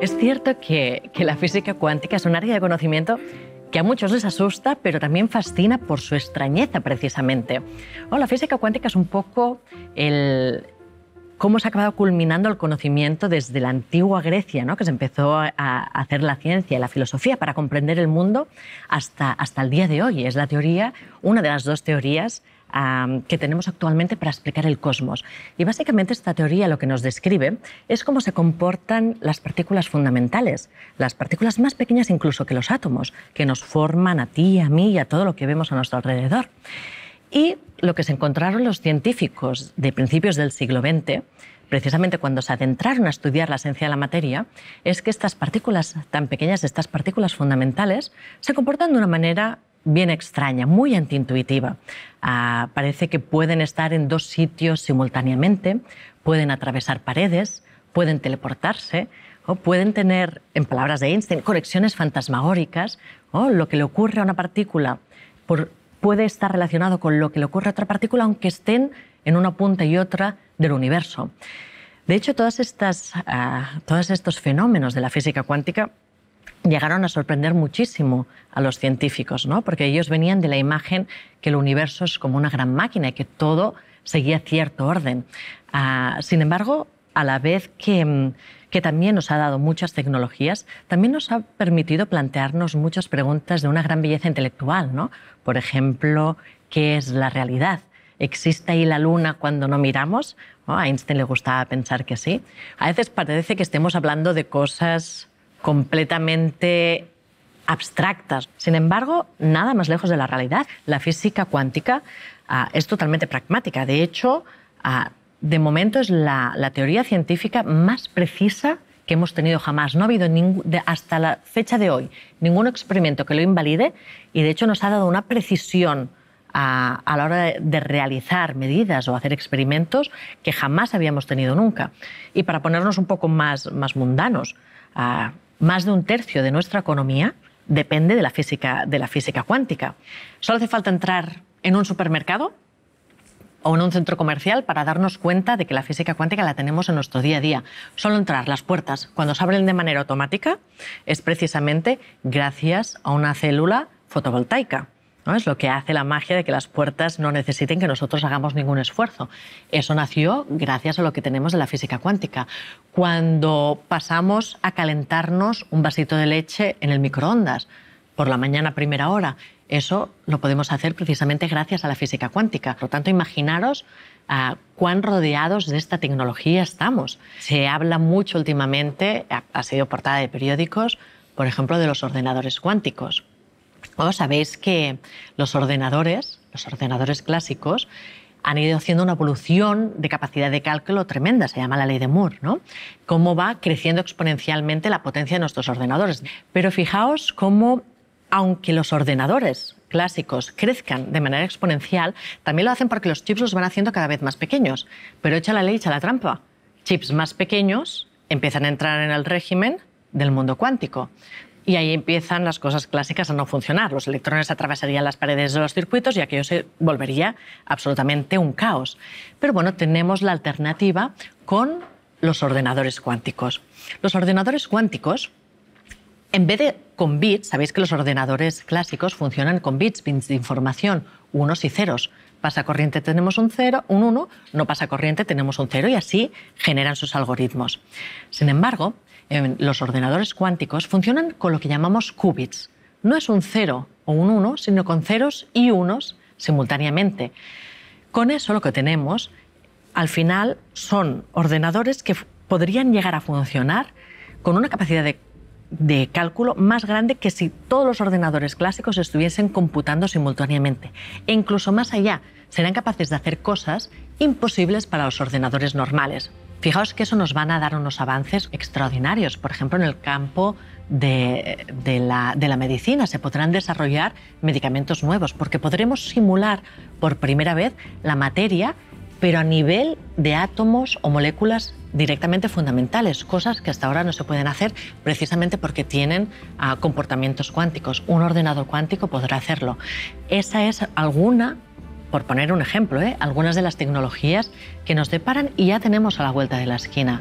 Es cierto que, la física cuántica es un área de conocimiento que a muchos les asusta, pero también fascina por su extrañeza precisamente. Oh, la física cuántica es un poco el cómo se ha acabado culminando el conocimiento desde la antigua Grecia, ¿no? que se empezó a hacer la ciencia y la filosofía para comprender el mundo hasta, hasta el día de hoy. Es la teoría, una de las dos teorías que tenemos actualmente para explicar el cosmos. Y básicamente esta teoría lo que nos describe es cómo se comportan las partículas fundamentales, las partículas más pequeñas incluso que los átomos, que nos forman a ti, a mí y a todo lo que vemos a nuestro alrededor. Y lo que se encontraron los científicos de principios del siglo XX, precisamente cuando se adentraron a estudiar la esencia de la materia, es que estas partículas tan pequeñas, estas partículas fundamentales, se comportan de una manera bien extraña, muy antiintuitiva. Ah, parece que pueden estar en dos sitios simultáneamente, pueden atravesar paredes, pueden teleportarse o pueden tener, en palabras de Einstein, conexiones fantasmagóricas. O lo que le ocurre a una partícula puede estar relacionado con lo que le ocurre a otra partícula, aunque estén en una punta y otra del universo. De hecho, todas estas, ah, todos estos fenómenos de la física cuántica llegaron a sorprender muchísimo a los científicos, ¿no? porque ellos venían de la imagen que el universo es como una gran máquina y que todo seguía cierto orden. Ah, sin embargo, a la vez que, mm, que también nos ha dado muchas tecnologías, también nos ha permitido plantearnos muchas preguntas de una gran belleza intelectual. ¿no? Por ejemplo, ¿qué es la realidad? ¿Existe ahí la luna cuando no miramos? A Einstein le gustaba pensar que sí. A veces parece que estemos hablando de cosas completamente abstractas. Sin embargo, nada más lejos de la realidad. La física cuántica ah, es totalmente pragmática. De hecho, ah, de momento es la, teoría científica más precisa que hemos tenido jamás. No ha habido hasta la fecha de hoy ningún experimento que lo invalide y de hecho nos ha dado una precisión ah, a, la hora de, realizar medidas o hacer experimentos que jamás habíamos tenido nunca. Y para ponernos un poco más, mundanos, más de un tercio de nuestra economía depende de la física, de la física cuántica. Solo hace falta entrar en un supermercado o en un centro comercial para darnos cuenta de que la física cuántica la tenemos en nuestro día a día. Solo entrar las puertas cuando se abren de manera automática es precisamente gracias a una célula fotovoltaica. Es lo que hace la magia de que las puertas no necesiten que nosotros hagamos ningún esfuerzo. Eso nació gracias a lo que tenemos de la física cuántica. Cuando pasamos a calentarnos un vasito de leche en el microondas, por la mañana a primera hora, eso lo podemos hacer precisamente gracias a la física cuántica. Por lo tanto, imaginaros ah, cuán rodeados de esta tecnología estamos. Se habla mucho últimamente, ha sido portada de periódicos, por ejemplo, de los ordenadores cuánticos sabéis que los ordenadores, los ordenadores clásicos, han ido haciendo una evolución de capacidad de cálculo tremenda, se llama la ley de Moore, ¿no? Cómo va creciendo exponencialmente la potencia de nuestros ordenadores. Pero fijaos cómo, aunque los ordenadores clásicos crezcan de manera exponencial, también lo hacen porque los chips los van haciendo cada vez más pequeños. Pero echa la ley, echa la trampa. Chips más pequeños empiezan a entrar en el régimen del mundo cuántico. Y ahí empiezan las cosas clásicas a no funcionar. Los electrones atravesarían las paredes de los circuitos y aquello se volvería absolutamente un caos. Pero bueno, tenemos la alternativa con los ordenadores cuánticos. Los ordenadores cuánticos, en vez de con bits, sabéis que los ordenadores clásicos funcionan con bits, bits de información, unos y ceros. Pasa corriente tenemos un cero, un 1, no pasa corriente tenemos un 0 y así generan sus algoritmos. Sin embargo, los ordenadores cuánticos funcionan con lo que llamamos qubits. No es un cero o un 1, sino con ceros y unos simultáneamente. Con eso lo que tenemos al final son ordenadores que podrían llegar a funcionar con una capacidad de, de, cálculo más grande que si todos los ordenadores clásicos estuviesen computando simultáneamente. E incluso más allá, serán capaces de hacer cosas imposibles para los ordenadores normales. Fijaos que eso nos van a dar unos avances extraordinarios. Por ejemplo, en el campo de, la, de, la, medicina se podrán desarrollar medicamentos nuevos porque podremos simular por primera vez la materia, pero a nivel de átomos o moléculas directamente fundamentales, cosas que hasta ahora no se pueden hacer precisamente porque tienen ah, comportamientos cuánticos. Un ordenador cuántico podrá hacerlo. Esa es alguna por poner un ejemplo, ¿eh? algunas de las tecnologías que nos deparan y ya tenemos a la vuelta de la esquina.